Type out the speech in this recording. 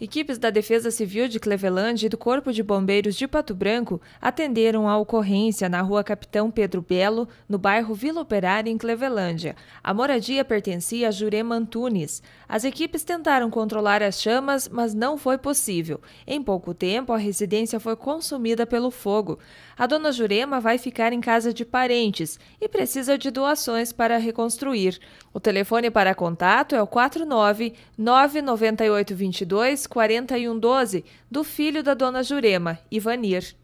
Equipes da Defesa Civil de Cleveland e do Corpo de Bombeiros de Pato Branco atenderam a ocorrência na rua Capitão Pedro Belo, no bairro Vila Operária, em Clevelândia. A moradia pertencia a Jurema Antunes. As equipes tentaram controlar as chamas, mas não foi possível. Em pouco tempo, a residência foi consumida pelo fogo. A dona Jurema vai ficar em casa de parentes e precisa de doações para reconstruir. O telefone para contato é o 49 998 22 4112 do filho da dona Jurema, Ivanir.